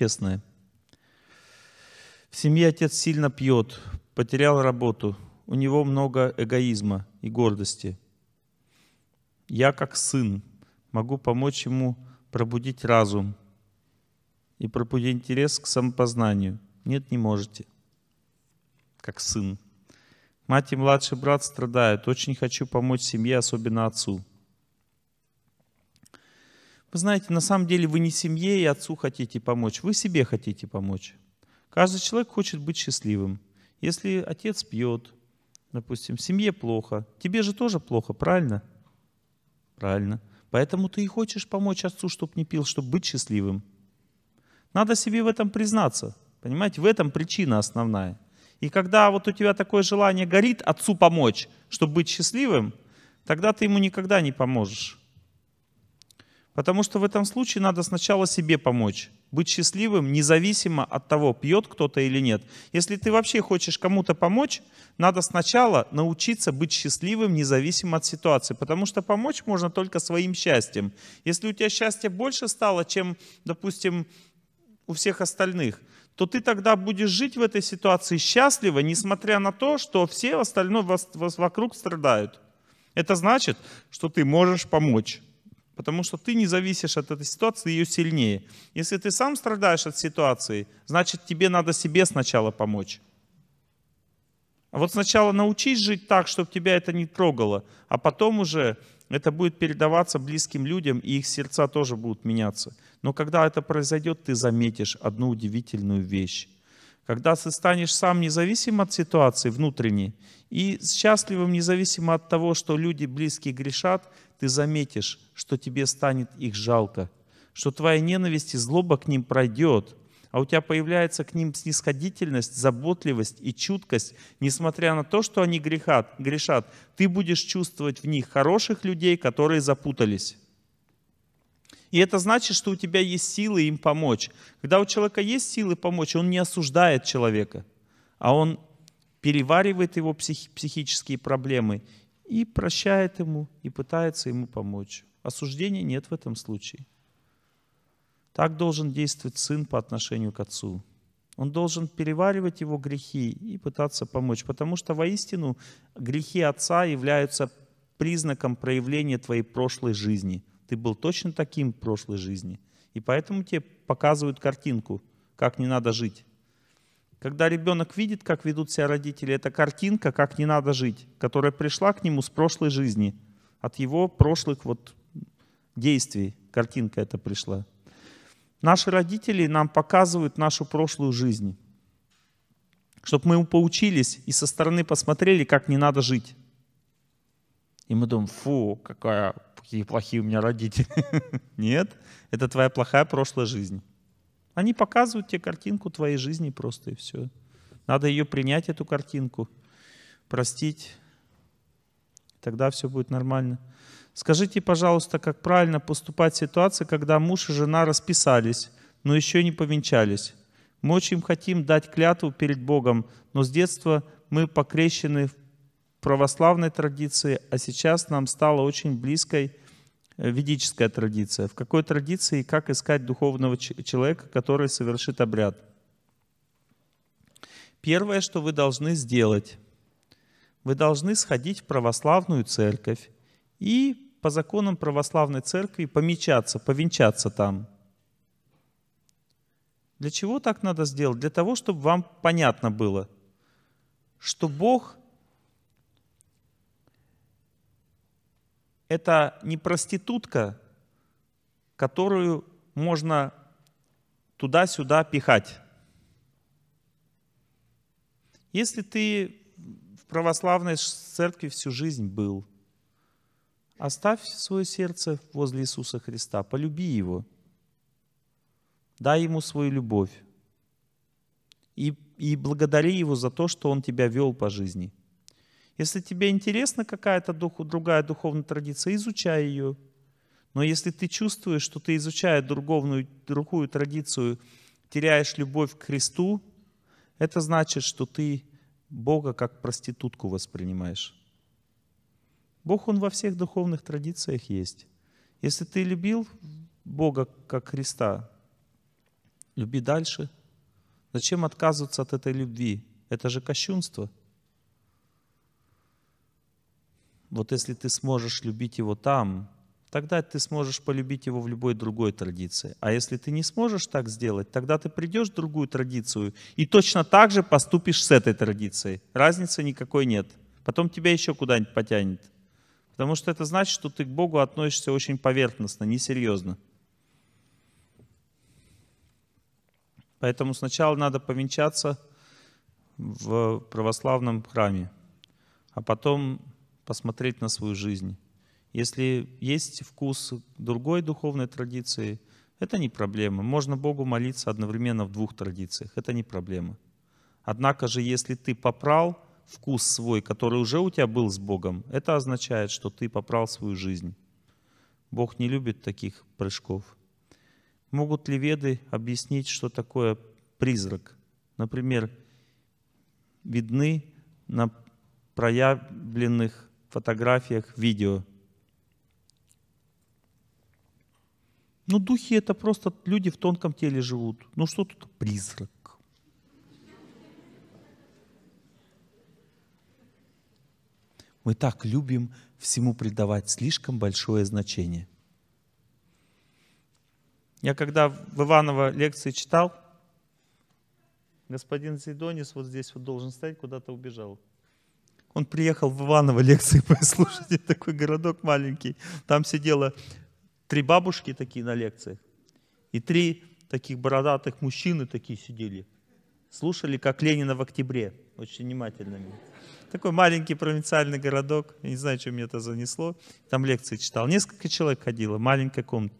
Честное. В семье отец сильно пьет, потерял работу, у него много эгоизма и гордости. Я, как сын, могу помочь ему пробудить разум и пробудить интерес к самопознанию. Нет, не можете. Как сын. Мать и младший брат страдают. Очень хочу помочь семье, особенно отцу. Вы знаете, на самом деле вы не семье и отцу хотите помочь, вы себе хотите помочь. Каждый человек хочет быть счастливым. Если отец пьет, допустим, семье плохо, тебе же тоже плохо, правильно? Правильно. Поэтому ты и хочешь помочь отцу, чтобы не пил, чтобы быть счастливым. Надо себе в этом признаться. Понимаете, в этом причина основная. И когда вот у тебя такое желание горит отцу помочь, чтобы быть счастливым, тогда ты ему никогда не поможешь. Потому что в этом случае надо сначала себе помочь, быть счастливым, независимо от того, пьет кто-то или нет. Если ты вообще хочешь кому-то помочь, надо сначала научиться быть счастливым, независимо от ситуации, потому что помочь можно только своим счастьем. Если у тебя счастье больше стало, чем, допустим, у всех остальных, то ты тогда будешь жить в этой ситуации счастливо, несмотря на то, что все остальное вокруг страдают. Это значит, что ты можешь помочь. Потому что ты не зависишь от этой ситуации, ее сильнее. Если ты сам страдаешь от ситуации, значит тебе надо себе сначала помочь. А вот сначала научись жить так, чтобы тебя это не трогало, а потом уже это будет передаваться близким людям, и их сердца тоже будут меняться. Но когда это произойдет, ты заметишь одну удивительную вещь когда ты станешь сам независим от ситуации внутренней и счастливым независимо от того, что люди близкие грешат, ты заметишь, что тебе станет их жалко, что твоя ненависть и злоба к ним пройдет, а у тебя появляется к ним снисходительность, заботливость и чуткость, несмотря на то, что они грехат, грешат, ты будешь чувствовать в них хороших людей, которые запутались. И это значит, что у тебя есть силы им помочь. Когда у человека есть силы помочь, он не осуждает человека, а он переваривает его психи- психические проблемы и прощает ему, и пытается ему помочь. Осуждения нет в этом случае. Так должен действовать сын по отношению к отцу. Он должен переваривать его грехи и пытаться помочь, потому что воистину грехи отца являются признаком проявления твоей прошлой жизни – ты был точно таким в прошлой жизни. И поэтому тебе показывают картинку, как не надо жить. Когда ребенок видит, как ведут себя родители, это картинка, как не надо жить, которая пришла к нему с прошлой жизни, от его прошлых вот действий картинка эта пришла. Наши родители нам показывают нашу прошлую жизнь, чтобы мы поучились и со стороны посмотрели, как не надо жить и мы думаем, фу, какая, какие плохие у меня родители. Нет, это твоя плохая прошлая жизнь. Они показывают тебе картинку твоей жизни просто и все. Надо ее принять, эту картинку, простить. Тогда все будет нормально. Скажите, пожалуйста, как правильно поступать в ситуации, когда муж и жена расписались, но еще не повенчались? Мы очень хотим дать клятву перед Богом, но с детства мы покрещены в православной традиции, а сейчас нам стала очень близкой э, ведическая традиция. В какой традиции и как искать духовного человека, который совершит обряд? Первое, что вы должны сделать, вы должны сходить в православную церковь и по законам православной церкви помечаться, повенчаться там. Для чего так надо сделать? Для того, чтобы вам понятно было, что Бог это не проститутка, которую можно туда-сюда пихать. Если ты в православной церкви всю жизнь был, оставь свое сердце возле Иисуса Христа, полюби Его, дай Ему свою любовь и, и благодари Его за то, что Он тебя вел по жизни – если тебе интересна какая-то духу, другая духовная традиция, изучай ее. Но если ты чувствуешь, что ты, изучая другую, другую традицию, теряешь любовь к Христу, это значит, что ты Бога как проститутку воспринимаешь. Бог, Он во всех духовных традициях есть. Если ты любил Бога как Христа, люби дальше. Зачем отказываться от этой любви? Это же кощунство – Вот если ты сможешь любить его там, тогда ты сможешь полюбить его в любой другой традиции. А если ты не сможешь так сделать, тогда ты придешь в другую традицию и точно так же поступишь с этой традицией. Разницы никакой нет. Потом тебя еще куда-нибудь потянет. Потому что это значит, что ты к Богу относишься очень поверхностно, несерьезно. Поэтому сначала надо повенчаться в православном храме, а потом посмотреть на свою жизнь. Если есть вкус другой духовной традиции, это не проблема. Можно Богу молиться одновременно в двух традициях, это не проблема. Однако же, если ты попрал вкус свой, который уже у тебя был с Богом, это означает, что ты попрал свою жизнь. Бог не любит таких прыжков. Могут ли веды объяснить, что такое призрак? Например, видны на проявленных фотографиях, видео. Ну, духи это просто люди в тонком теле живут. Ну, что тут призрак? Мы так любим всему придавать слишком большое значение. Я когда в Иваново лекции читал, господин Сидонис вот здесь вот должен стоять, куда-то убежал. Он приехал в Иваново лекции послушать, это такой городок маленький. Там сидело три бабушки такие на лекциях, и три таких бородатых мужчины такие сидели. Слушали, как Ленина в октябре, очень внимательно. Такой маленький провинциальный городок, я не знаю, что мне это занесло. Там лекции читал. Несколько человек ходило, маленькая комната.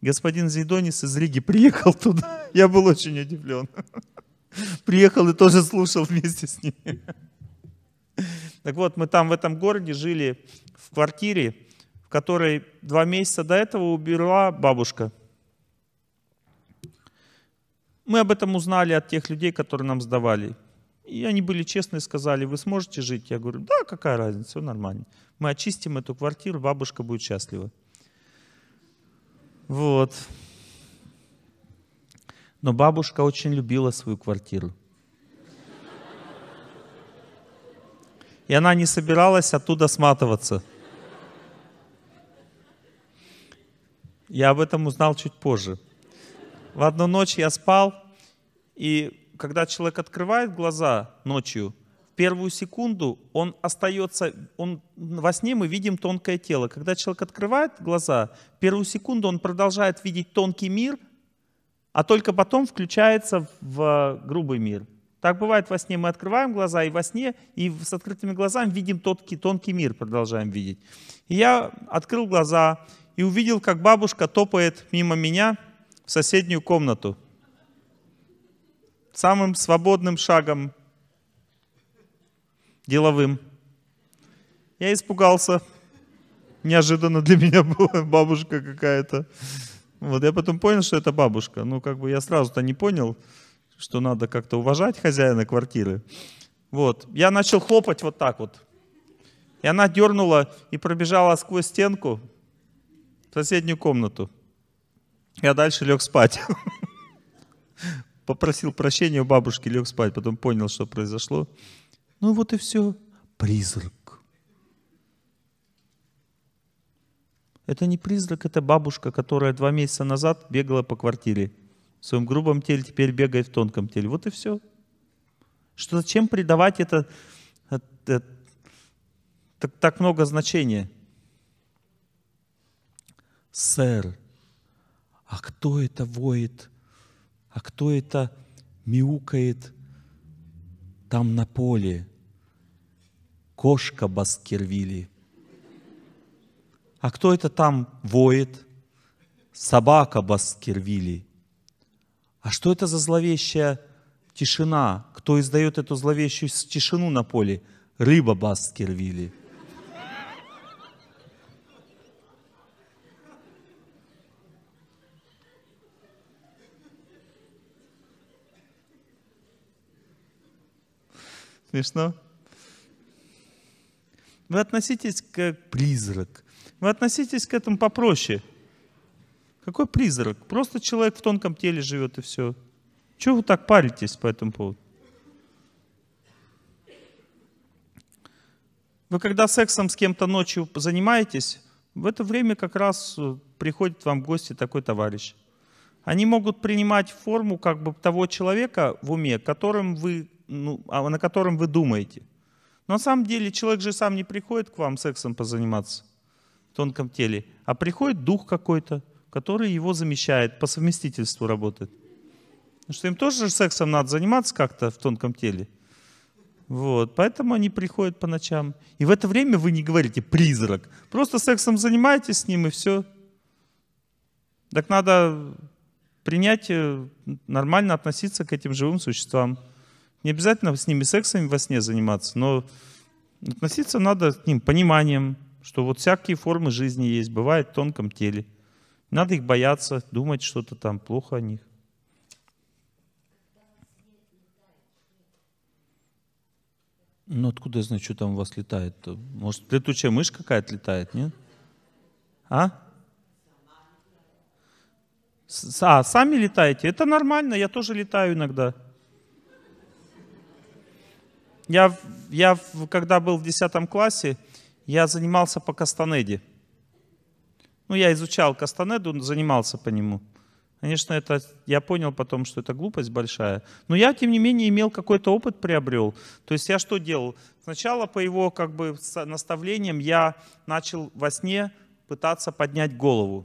Господин Зейдонис из Риги приехал туда. Я был очень удивлен. Приехал и тоже слушал вместе с ними. Так вот, мы там в этом городе жили в квартире, в которой два месяца до этого убирала бабушка. Мы об этом узнали от тех людей, которые нам сдавали. И они были честны и сказали, вы сможете жить? Я говорю, да, какая разница, все нормально. Мы очистим эту квартиру, бабушка будет счастлива. Вот. Но бабушка очень любила свою квартиру. и она не собиралась оттуда сматываться. Я об этом узнал чуть позже. В одну ночь я спал, и когда человек открывает глаза ночью, в первую секунду он остается, он, во сне мы видим тонкое тело. Когда человек открывает глаза, в первую секунду он продолжает видеть тонкий мир, а только потом включается в грубый мир – так бывает во сне, мы открываем глаза и во сне, и с открытыми глазами видим тот тонкий мир, продолжаем видеть. И я открыл глаза и увидел, как бабушка топает мимо меня в соседнюю комнату. Самым свободным шагом, деловым. Я испугался. Неожиданно для меня была бабушка какая-то. Вот я потом понял, что это бабушка. Ну, как бы я сразу-то не понял что надо как-то уважать хозяина квартиры. Вот. Я начал хлопать вот так вот. И она дернула и пробежала сквозь стенку в соседнюю комнату. Я дальше лег спать. Попросил прощения у бабушки, лег спать. Потом понял, что произошло. Ну вот и все. Призрак. Это не призрак, это бабушка, которая два месяца назад бегала по квартире в своем грубом теле, теперь бегает в тонком теле. Вот и все. Что зачем придавать это, это, это так, так много значения? Сэр, а кто это воет? А кто это мяукает там на поле? Кошка Баскервилли. А кто это там воет? Собака Баскервилли. А что это за зловещая тишина? Кто издает эту зловещую тишину на поле? Рыба Баскервилли. Смешно? Вы относитесь как призрак. Вы относитесь к этому попроще. Какой призрак? Просто человек в тонком теле живет и все. Чего вы так паритесь по этому поводу? Вы когда сексом с кем-то ночью занимаетесь, в это время как раз э, приходит вам в гости такой товарищ. Они могут принимать форму как бы того человека в уме, которым вы, ну, а, на котором вы думаете. Но на самом деле человек же сам не приходит к вам сексом позаниматься в тонком теле, а приходит дух какой-то, который его замещает, по совместительству работает. Потому что им тоже сексом надо заниматься как-то в тонком теле. Вот, поэтому они приходят по ночам. И в это время вы не говорите «призрак». Просто сексом занимаетесь с ним, и все. Так надо принять, э, нормально относиться к этим живым существам. Не обязательно с ними сексом во сне заниматься, но относиться надо к ним пониманием, что вот всякие формы жизни есть, бывает в тонком теле. Надо их бояться, думать что-то там плохо о них. Ну откуда я знаю, что там у вас летает? -то? Может, летучая мышь какая-то летает, нет? А? С а, сами летаете? Это нормально, я тоже летаю иногда. Я, я когда был в 10 классе, я занимался по Кастанеде. Ну, я изучал Кастанеду, занимался по нему. Конечно, это я понял потом, что это глупость большая. Но я, тем не менее, имел какой-то опыт, приобрел. То есть я что делал? Сначала по его как бы наставлениям я начал во сне пытаться поднять голову.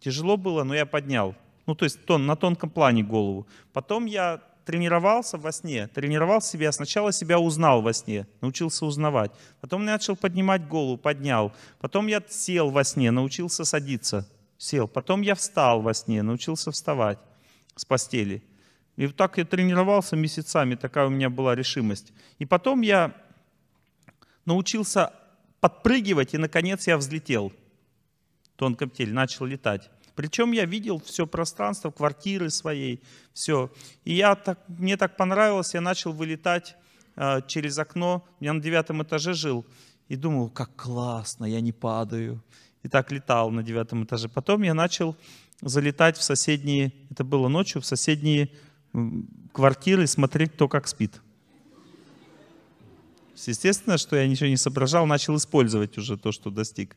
Тяжело было, но я поднял. Ну, то есть тон, на тонком плане голову. Потом я тренировался во сне, тренировал себя, сначала себя узнал во сне, научился узнавать. Потом начал поднимать голову, поднял. Потом я сел во сне, научился садиться, сел. Потом я встал во сне, научился вставать с постели. И вот так я тренировался месяцами, такая у меня была решимость. И потом я научился подпрыгивать, и наконец я взлетел в тонком начал летать. Причем я видел все пространство, квартиры своей, все. И я так, мне так понравилось, я начал вылетать э, через окно. Я на девятом этаже жил и думал, как классно, я не падаю. И так летал на девятом этаже. Потом я начал залетать в соседние, это было ночью, в соседние квартиры, смотреть, кто как спит. Естественно, что я ничего не соображал, начал использовать уже то, что достиг.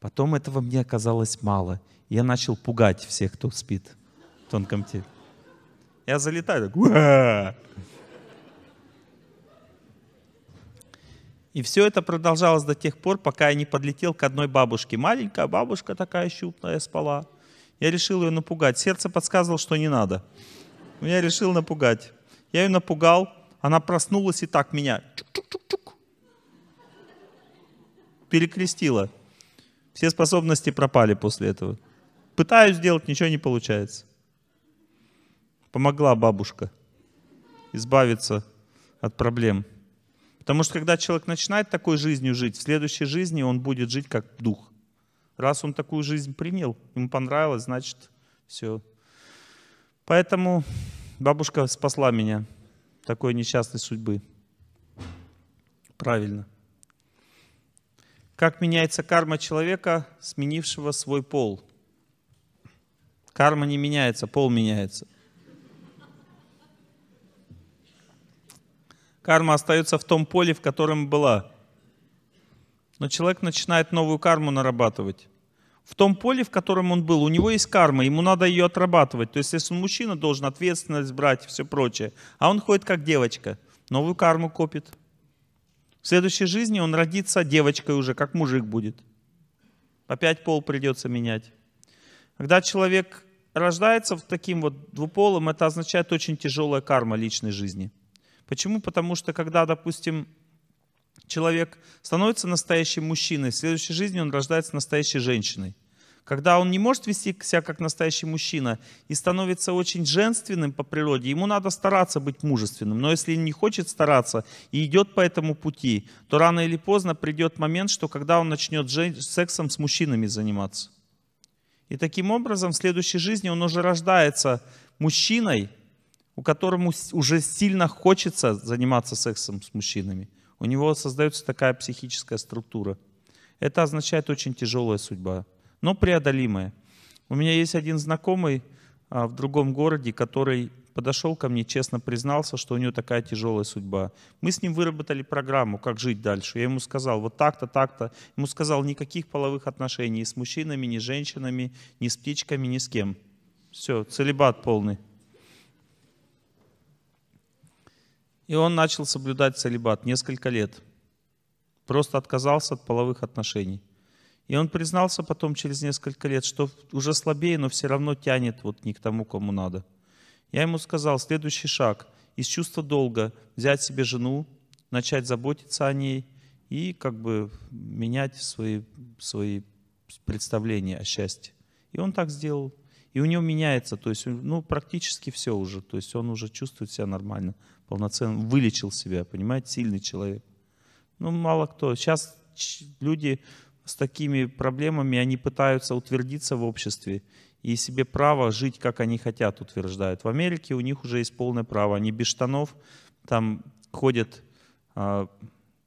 Потом этого мне оказалось мало. Я начал пугать всех, кто спит в тонком теле. Я залетаю так. И все это продолжалось до тех пор, пока я не подлетел к одной бабушке. Маленькая бабушка такая щупная спала. Я решил ее напугать. Сердце подсказывало, что не надо. Но я решил напугать. Я ее напугал. Она проснулась и так меня перекрестила. Все способности пропали после этого. Пытаюсь сделать, ничего не получается. Помогла бабушка избавиться от проблем. Потому что когда человек начинает такой жизнью жить, в следующей жизни он будет жить как дух. Раз он такую жизнь принял, ему понравилось, значит, все. Поэтому бабушка спасла меня такой несчастной судьбы. Правильно. Как меняется карма человека, сменившего свой пол? Карма не меняется, пол меняется. Карма остается в том поле, в котором была. Но человек начинает новую карму нарабатывать. В том поле, в котором он был, у него есть карма, ему надо ее отрабатывать. То есть, если он мужчина, должен ответственность брать и все прочее. А он ходит как девочка, новую карму копит. В следующей жизни он родится девочкой уже, как мужик будет. Опять пол придется менять. Когда человек рождается в таким вот двуполым, это означает очень тяжелая карма личной жизни. Почему? Потому что когда, допустим, человек становится настоящим мужчиной, в следующей жизни он рождается настоящей женщиной – когда он не может вести себя как настоящий мужчина и становится очень женственным по природе, ему надо стараться быть мужественным. Но если не хочет стараться и идет по этому пути, то рано или поздно придет момент, что когда он начнет сексом с мужчинами заниматься. И таким образом в следующей жизни он уже рождается мужчиной, у которому уже сильно хочется заниматься сексом с мужчинами. У него создается такая психическая структура. Это означает очень тяжелая судьба но преодолимое. У меня есть один знакомый а, в другом городе, который подошел ко мне, честно признался, что у него такая тяжелая судьба. Мы с ним выработали программу, как жить дальше. Я ему сказал, вот так-то, так-то. Ему сказал, никаких половых отношений ни с мужчинами, ни с женщинами, ни с птичками, ни с кем. Все, целебат полный. И он начал соблюдать целебат несколько лет. Просто отказался от половых отношений. И он признался потом через несколько лет, что уже слабее, но все равно тянет вот не к тому, кому надо. Я ему сказал, следующий шаг – из чувства долга взять себе жену, начать заботиться о ней и как бы менять свои, свои представления о счастье. И он так сделал. И у него меняется, то есть, ну, практически все уже. То есть он уже чувствует себя нормально, полноценно, вылечил себя, понимаете, сильный человек. Ну, мало кто. Сейчас люди с такими проблемами, они пытаются утвердиться в обществе и себе право жить, как они хотят, утверждают. В Америке у них уже есть полное право. Они без штанов там ходят, а,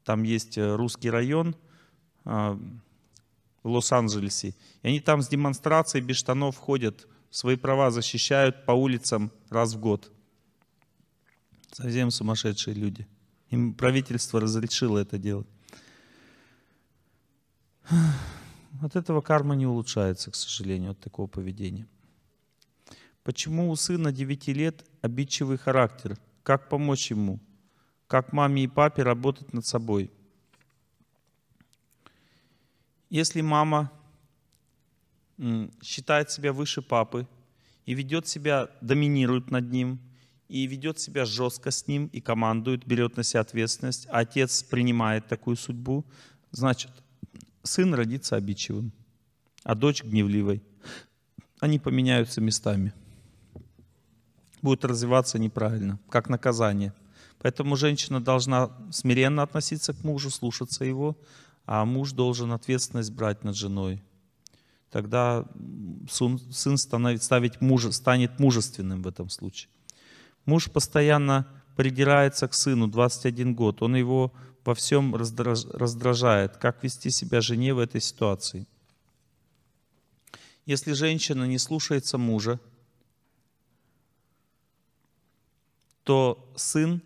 там есть э, русский район а, в Лос-Анджелесе. И они там с демонстрацией без штанов ходят, свои права защищают по улицам раз в год. Совсем сумасшедшие люди. Им правительство разрешило это делать. От этого карма не улучшается, к сожалению, от такого поведения. Почему у сына 9 лет обидчивый характер? Как помочь ему? Как маме и папе работать над собой? Если мама считает себя выше папы и ведет себя, доминирует над ним, и ведет себя жестко с ним, и командует, берет на себя ответственность, а отец принимает такую судьбу, значит, сын родится обидчивым, а дочь гневливой. Они поменяются местами. Будут развиваться неправильно, как наказание. Поэтому женщина должна смиренно относиться к мужу, слушаться его, а муж должен ответственность брать над женой. Тогда сын становит, ставить мужа, станет мужественным в этом случае. Муж постоянно придирается к сыну, 21 год. Он его во всем раздражает, как вести себя жене в этой ситуации. Если женщина не слушается мужа, то сын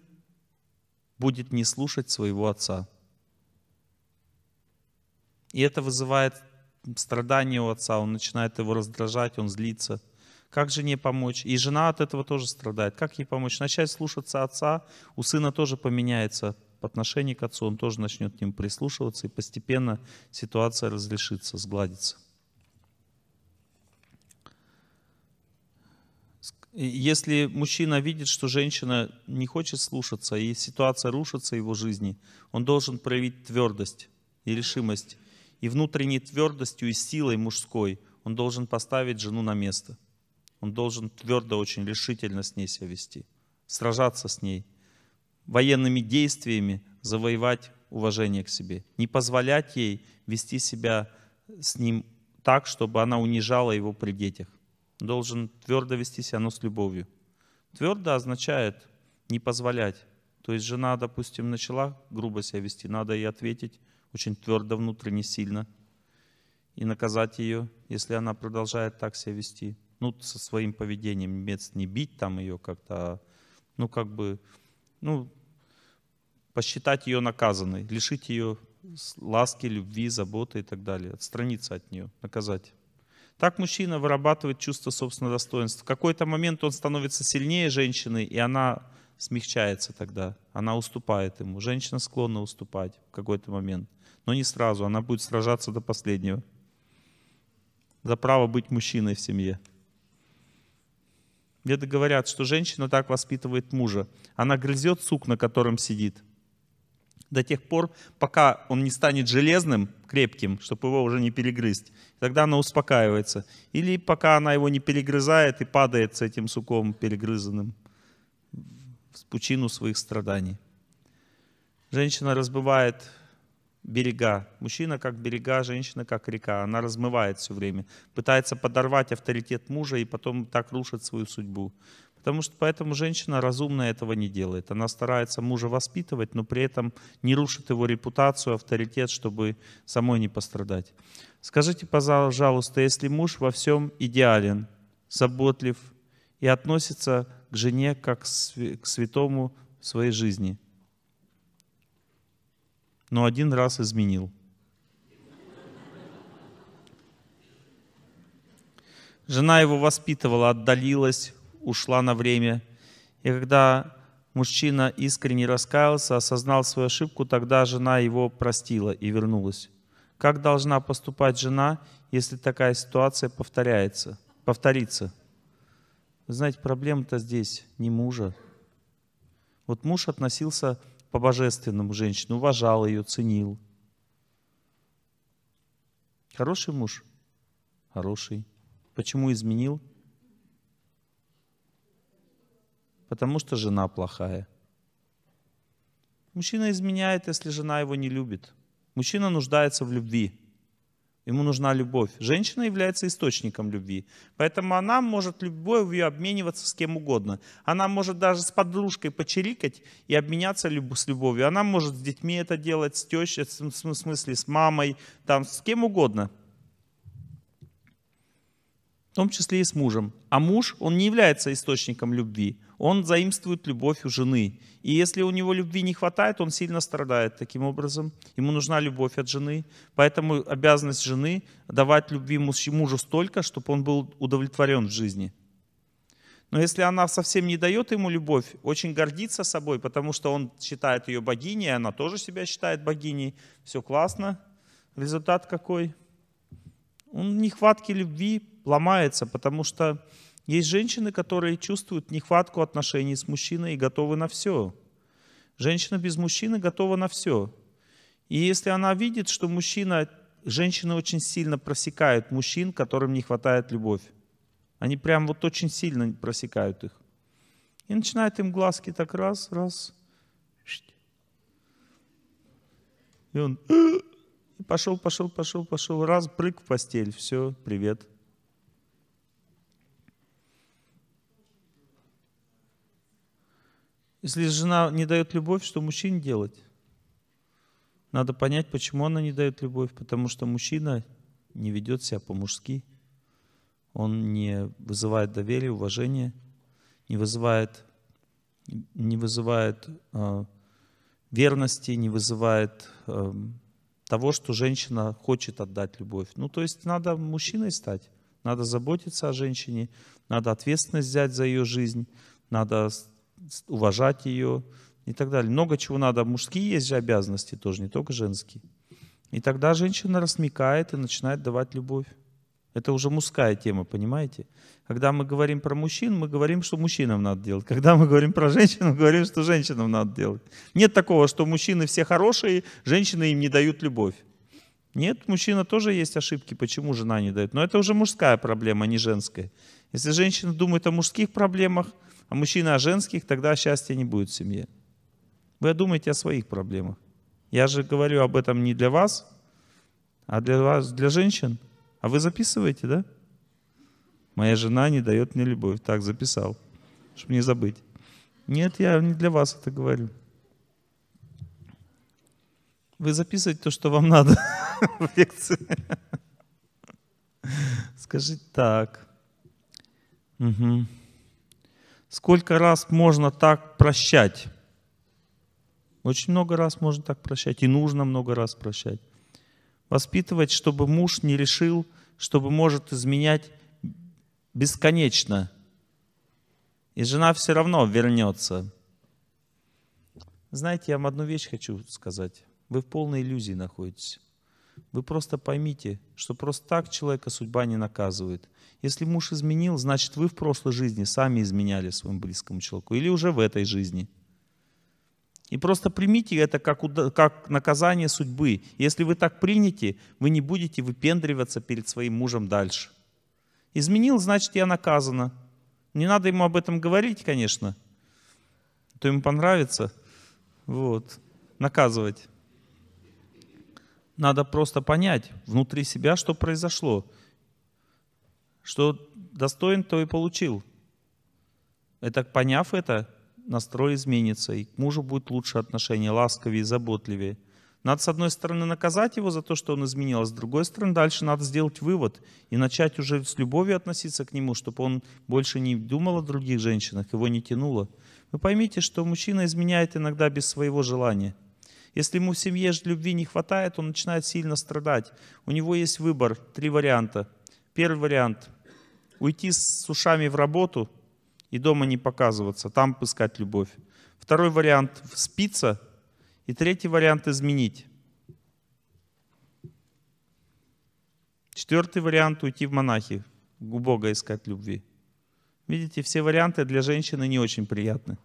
будет не слушать своего отца. И это вызывает страдания у отца, он начинает его раздражать, он злится. Как же жене помочь? И жена от этого тоже страдает. Как ей помочь? Начать слушаться отца, у сына тоже поменяется отношении к отцу, он тоже начнет к ним прислушиваться, и постепенно ситуация разрешится, сгладится. Если мужчина видит, что женщина не хочет слушаться, и ситуация рушится в его жизни, он должен проявить твердость и решимость. И внутренней твердостью и силой мужской он должен поставить жену на место. Он должен твердо, очень решительно с ней себя вести, сражаться с ней – военными действиями завоевать уважение к себе, не позволять ей вести себя с ним так, чтобы она унижала его при детях. Должен твердо вести себя, но с любовью. Твердо означает не позволять. То есть жена, допустим, начала грубо себя вести, надо ей ответить очень твердо, внутренне, сильно. И наказать ее, если она продолжает так себя вести. Ну, со своим поведением, не бить там ее как-то, а, ну, как бы ну, посчитать ее наказанной, лишить ее ласки, любви, заботы и так далее, отстраниться от нее, наказать. Так мужчина вырабатывает чувство собственного достоинства. В какой-то момент он становится сильнее женщины, и она смягчается тогда, она уступает ему. Женщина склонна уступать в какой-то момент, но не сразу, она будет сражаться до последнего за право быть мужчиной в семье. Веды говорят, что женщина так воспитывает мужа. Она грызет сук, на котором сидит, до тех пор, пока он не станет железным, крепким, чтобы его уже не перегрызть. Тогда она успокаивается. Или пока она его не перегрызает и падает с этим суком перегрызанным в пучину своих страданий. Женщина разбывает берега. Мужчина как берега, женщина как река. Она размывает все время. Пытается подорвать авторитет мужа и потом так рушит свою судьбу. Потому что поэтому женщина разумно этого не делает. Она старается мужа воспитывать, но при этом не рушит его репутацию, авторитет, чтобы самой не пострадать. Скажите, пожалуйста, если муж во всем идеален, заботлив и относится к жене как к святому в своей жизни – но один раз изменил. Жена его воспитывала, отдалилась, ушла на время. И когда мужчина искренне раскаялся, осознал свою ошибку, тогда жена его простила и вернулась. Как должна поступать жена, если такая ситуация повторяется, повторится? Вы знаете, проблема-то здесь не мужа. Вот муж относился по-божественному женщину, уважал ее, ценил. Хороший муж? Хороший. Почему изменил? Потому что жена плохая. Мужчина изменяет, если жена его не любит. Мужчина нуждается в любви. Ему нужна любовь. Женщина является источником любви. Поэтому она может любовью обмениваться с кем угодно. Она может даже с подружкой почирикать и обменяться с любовью. Она может с детьми это делать, с тещей, в смысле с мамой, там, с кем угодно. В том числе и с мужем. А муж, он не является источником любви он заимствует любовь у жены. И если у него любви не хватает, он сильно страдает таким образом. Ему нужна любовь от жены. Поэтому обязанность жены давать любви мужу столько, чтобы он был удовлетворен в жизни. Но если она совсем не дает ему любовь, очень гордится собой, потому что он считает ее богиней, она тоже себя считает богиней. Все классно. Результат какой? Он нехватки любви ломается, потому что есть женщины, которые чувствуют нехватку отношений с мужчиной и готовы на все. Женщина без мужчины готова на все. И если она видит, что мужчина, женщины очень сильно просекают мужчин, которым не хватает любовь. Они прям вот очень сильно просекают их. И начинает им глазки так раз, раз. И он и пошел, пошел, пошел, пошел, раз, прыг в постель, все, привет. Если жена не дает любовь, что мужчине делать? Надо понять, почему она не дает любовь, потому что мужчина не ведет себя по-мужски, он не вызывает доверие, уважения, не вызывает, не вызывает э, верности, не вызывает э, того, что женщина хочет отдать любовь. Ну, то есть надо мужчиной стать, надо заботиться о женщине, надо ответственность взять за ее жизнь, надо уважать ее и так далее. Много чего надо. Мужские есть же обязанности тоже, не только женские. И тогда женщина рассмекает и начинает давать любовь. Это уже мужская тема, понимаете? Когда мы говорим про мужчин, мы говорим, что мужчинам надо делать. Когда мы говорим про женщин, мы говорим, что женщинам надо делать. Нет такого, что мужчины все хорошие, женщины им не дают любовь. Нет, мужчина тоже есть ошибки, почему жена не дает. Но это уже мужская проблема, а не женская. Если женщина думает о мужских проблемах, а мужчина о женских, тогда счастья не будет в семье. Вы думаете о своих проблемах. Я же говорю об этом не для вас, а для вас, для женщин. А вы записываете, да? Моя жена не дает мне любовь. Так, записал, чтобы не забыть. Нет, я не для вас это говорю. Вы записываете то, что вам надо в лекции. Скажите так. Угу. Сколько раз можно так прощать? Очень много раз можно так прощать, и нужно много раз прощать. Воспитывать, чтобы муж не решил, чтобы может изменять бесконечно. И жена все равно вернется. Знаете, я вам одну вещь хочу сказать. Вы в полной иллюзии находитесь. Вы просто поймите, что просто так человека судьба не наказывает. Если муж изменил, значит вы в прошлой жизни сами изменяли своему близкому человеку или уже в этой жизни. И просто примите это как, как наказание судьбы. Если вы так примете, вы не будете выпендриваться перед своим мужем дальше. Изменил, значит я наказана. Не надо ему об этом говорить, конечно. то ему понравится. Вот. Наказывать. Надо просто понять внутри себя, что произошло. Что достоин, то и получил. Это поняв это, настрой изменится, и к мужу будет лучше отношение, ласковее заботливее. Надо, с одной стороны, наказать его за то, что он изменил, а с другой стороны, дальше надо сделать вывод и начать уже с любовью относиться к нему, чтобы он больше не думал о других женщинах, его не тянуло. Вы поймите, что мужчина изменяет иногда без своего желания – если ему в семье любви не хватает, он начинает сильно страдать. У него есть выбор, три варианта. Первый вариант – уйти с ушами в работу и дома не показываться, там искать любовь. Второй вариант – спиться. И третий вариант – изменить. Четвертый вариант – уйти в монахи, у Бога искать любви. Видите, все варианты для женщины не очень приятны.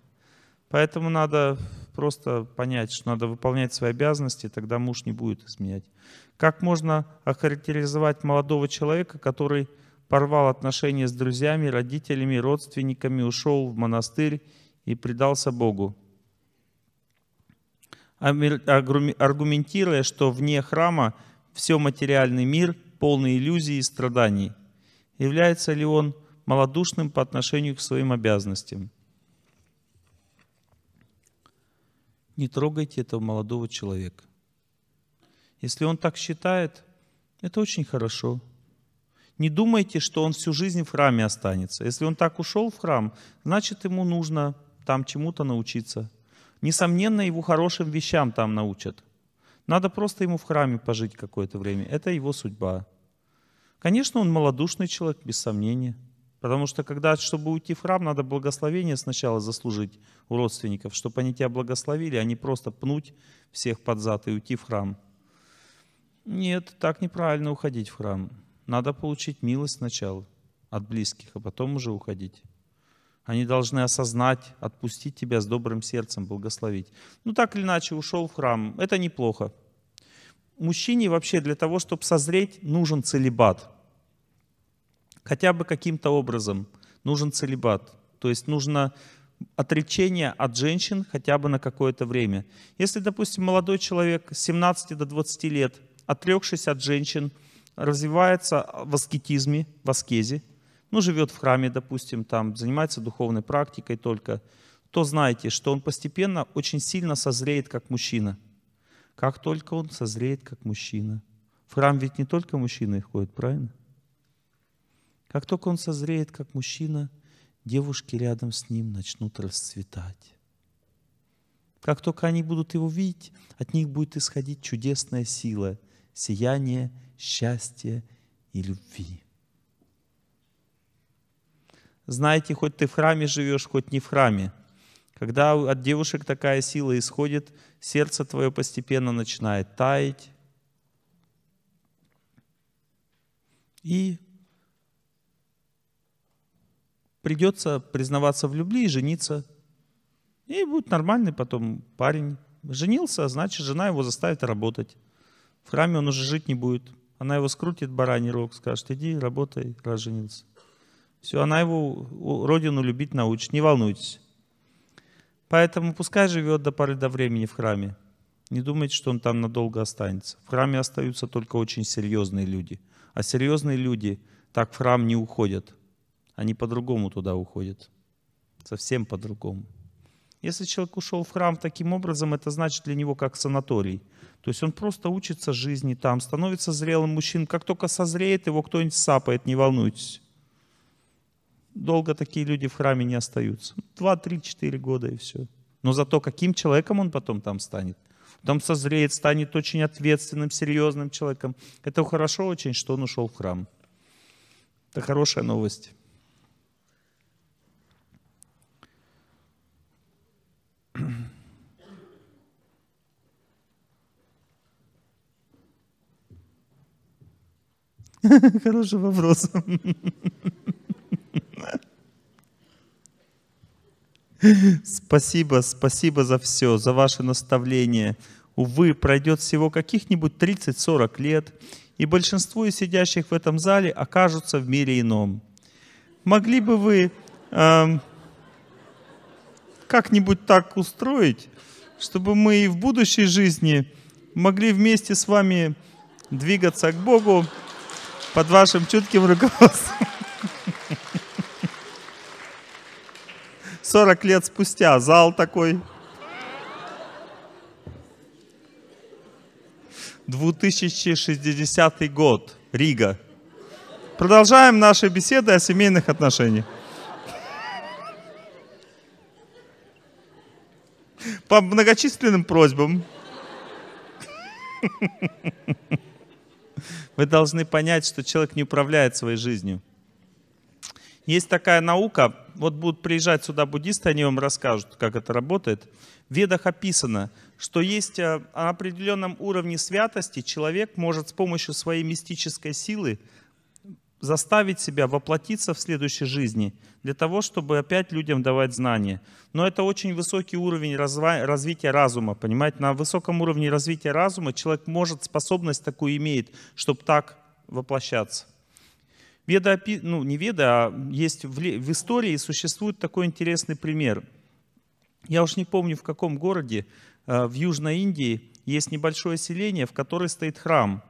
Поэтому надо просто понять, что надо выполнять свои обязанности, тогда муж не будет изменять. Как можно охарактеризовать молодого человека, который порвал отношения с друзьями, родителями, родственниками, ушел в монастырь и предался Богу? Аргументируя, что вне храма все материальный мир полный иллюзий и страданий. Является ли он малодушным по отношению к своим обязанностям? Не трогайте этого молодого человека. Если он так считает, это очень хорошо. Не думайте, что он всю жизнь в храме останется. Если он так ушел в храм, значит ему нужно там чему-то научиться. Несомненно, его хорошим вещам там научат. Надо просто ему в храме пожить какое-то время. Это его судьба. Конечно, он малодушный человек, без сомнения. Потому что когда, чтобы уйти в храм, надо благословение сначала заслужить у родственников, чтобы они тебя благословили, а не просто пнуть всех под зад и уйти в храм. Нет, так неправильно уходить в храм. Надо получить милость сначала от близких, а потом уже уходить. Они должны осознать, отпустить тебя с добрым сердцем, благословить. Ну так или иначе, ушел в храм. Это неплохо. Мужчине вообще для того, чтобы созреть, нужен целебат – хотя бы каким-то образом нужен целебат. То есть нужно отречение от женщин хотя бы на какое-то время. Если, допустим, молодой человек с 17 до 20 лет, отрекшись от женщин, развивается в аскетизме, в аскезе, ну, живет в храме, допустим, там, занимается духовной практикой только, то знайте, что он постепенно очень сильно созреет как мужчина. Как только он созреет как мужчина. В храм ведь не только мужчины ходят, правильно? Как только он созреет, как мужчина, девушки рядом с ним начнут расцветать. Как только они будут его видеть, от них будет исходить чудесная сила, сияние, счастье и любви. Знаете, хоть ты в храме живешь, хоть не в храме, когда от девушек такая сила исходит, сердце твое постепенно начинает таять. И придется признаваться в любви и жениться. И будет нормальный потом парень. Женился, а значит, жена его заставит работать. В храме он уже жить не будет. Она его скрутит бараний рог, скажет, иди, работай, раз женился. Все, она его родину любить научит, не волнуйтесь. Поэтому пускай живет до поры до времени в храме. Не думайте, что он там надолго останется. В храме остаются только очень серьезные люди. А серьезные люди так в храм не уходят – они по-другому туда уходят. Совсем по-другому. Если человек ушел в храм таким образом, это значит для него как санаторий. То есть он просто учится жизни там, становится зрелым мужчин. Как только созреет, его кто-нибудь сапает, не волнуйтесь. Долго такие люди в храме не остаются. Два, три, четыре года и все. Но зато каким человеком он потом там станет? Потом созреет, станет очень ответственным, серьезным человеком. Это хорошо очень, что он ушел в храм. Это хорошая новость. Хороший вопрос. Спасибо, спасибо за все, за ваше наставление. Увы, пройдет всего каких-нибудь 30-40 лет, и большинство из сидящих в этом зале окажутся в мире ином. Могли бы вы э, как-нибудь так устроить, чтобы мы и в будущей жизни могли вместе с вами двигаться к Богу, под вашим чутким руководством. 40 лет спустя зал такой. 2060 год, Рига. Продолжаем наши беседы о семейных отношениях. По многочисленным просьбам. Вы должны понять, что человек не управляет своей жизнью. Есть такая наука, вот будут приезжать сюда буддисты, они вам расскажут, как это работает. В ведах описано, что есть э, на определенном уровне святости человек может с помощью своей мистической силы заставить себя воплотиться в следующей жизни, для того, чтобы опять людям давать знания. Но это очень высокий уровень развития разума, понимаете? На высоком уровне развития разума человек может, способность такую имеет, чтобы так воплощаться. Веда, ну не веда, а есть в, в истории существует такой интересный пример. Я уж не помню, в каком городе, э, в Южной Индии, есть небольшое селение, в котором стоит храм.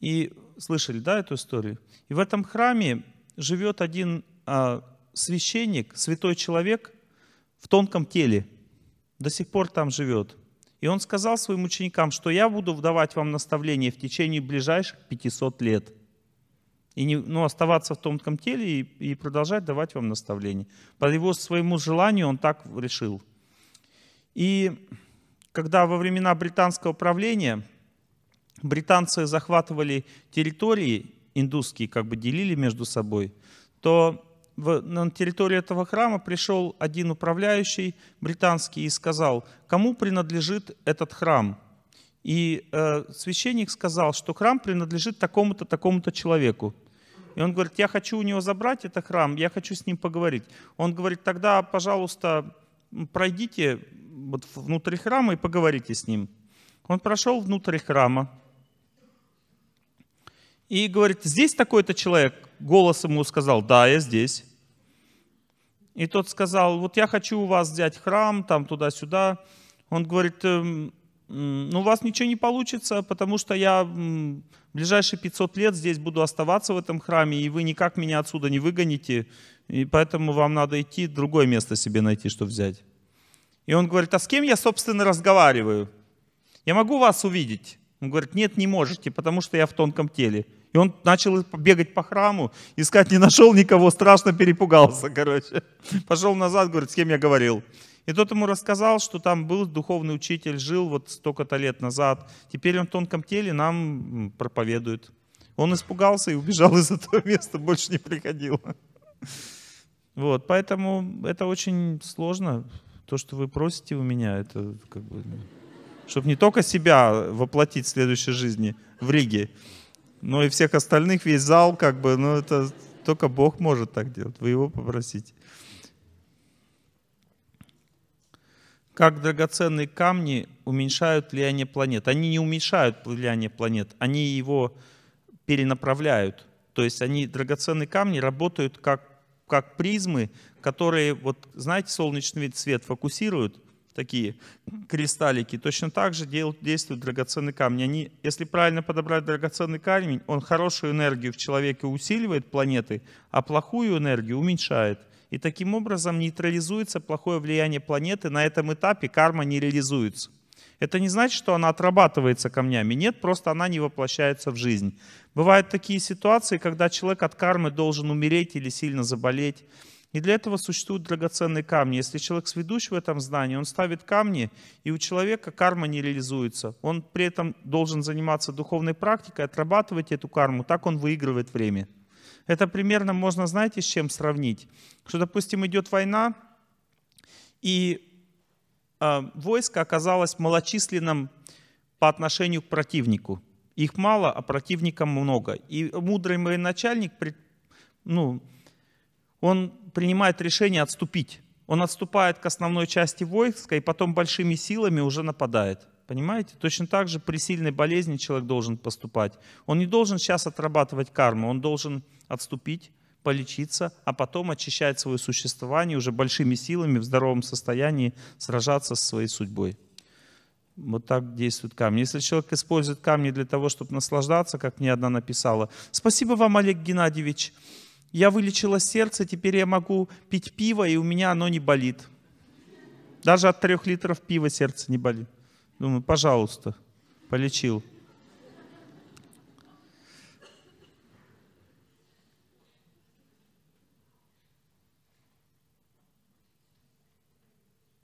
И слышали, да, эту историю? И в этом храме живет один а, священник, святой человек в тонком теле. До сих пор там живет. И он сказал своим ученикам, что я буду давать вам наставление в течение ближайших 500 лет. И не, ну, оставаться в тонком теле и, и продолжать давать вам наставление. По его своему желанию он так решил. И когда во времена британского правления британцы захватывали территории, индусские как бы делили между собой, то в, на территорию этого храма пришел один управляющий британский и сказал, кому принадлежит этот храм. И э, священник сказал, что храм принадлежит такому-то, такому-то человеку. И он говорит, я хочу у него забрать этот храм, я хочу с ним поговорить. Он говорит, тогда, пожалуйста, пройдите вот внутрь храма и поговорите с ним. Он прошел внутрь храма, и говорит, здесь такой-то человек. Голос ему сказал, да, я здесь. И тот сказал, вот я хочу у вас взять храм, там туда-сюда. Он говорит, «Эм, ну у вас ничего не получится, потому что я в ближайшие 500 лет здесь буду оставаться в этом храме, и вы никак меня отсюда не выгоните, и поэтому вам надо идти другое место себе найти, что взять. И он говорит, а с кем я, собственно, разговариваю? Я могу вас увидеть? Он говорит, нет, не можете, потому что я в тонком теле. И он начал бегать по храму, искать, не нашел никого, страшно перепугался, короче. Пошел назад, говорит, с кем я говорил. И тот ему рассказал, что там был духовный учитель, жил вот столько-то лет назад. Теперь он в тонком теле нам проповедует. Он испугался и убежал из этого места, больше не приходил. Вот, поэтому это очень сложно. То, что вы просите у меня, это как бы... Ну, Чтобы не только себя воплотить в следующей жизни в Риге, ну и всех остальных, весь зал, как бы, ну это только Бог может так делать. Вы его попросите. Как драгоценные камни уменьшают влияние планет? Они не уменьшают влияние планет, они его перенаправляют. То есть они, драгоценные камни, работают как, как призмы, которые, вот знаете, солнечный вид свет фокусируют – такие кристаллики. Точно так же действует драгоценный камень. Они, если правильно подобрать драгоценный камень, он хорошую энергию в человеке усиливает планеты, а плохую энергию уменьшает. И таким образом нейтрализуется плохое влияние планеты. На этом этапе карма не реализуется. Это не значит, что она отрабатывается камнями. Нет, просто она не воплощается в жизнь. Бывают такие ситуации, когда человек от кармы должен умереть или сильно заболеть и для этого существуют драгоценные камни. Если человек сведущ в этом знании, он ставит камни, и у человека карма не реализуется. Он при этом должен заниматься духовной практикой, отрабатывать эту карму, так он выигрывает время. Это примерно можно, знаете, с чем сравнить? Что, допустим, идет война, и э, войско оказалось малочисленным по отношению к противнику. Их мало, а противника много. И мудрый военачальник, ну, он принимает решение отступить. Он отступает к основной части войска и потом большими силами уже нападает. Понимаете? Точно так же при сильной болезни человек должен поступать. Он не должен сейчас отрабатывать карму, он должен отступить, полечиться, а потом очищать свое существование уже большими силами в здоровом состоянии, сражаться со своей судьбой. Вот так действуют камни. Если человек использует камни для того, чтобы наслаждаться, как мне одна написала. Спасибо вам, Олег Геннадьевич. Я вылечила сердце, теперь я могу пить пиво, и у меня оно не болит. Даже от трех литров пива сердце не болит. Думаю, пожалуйста, полечил.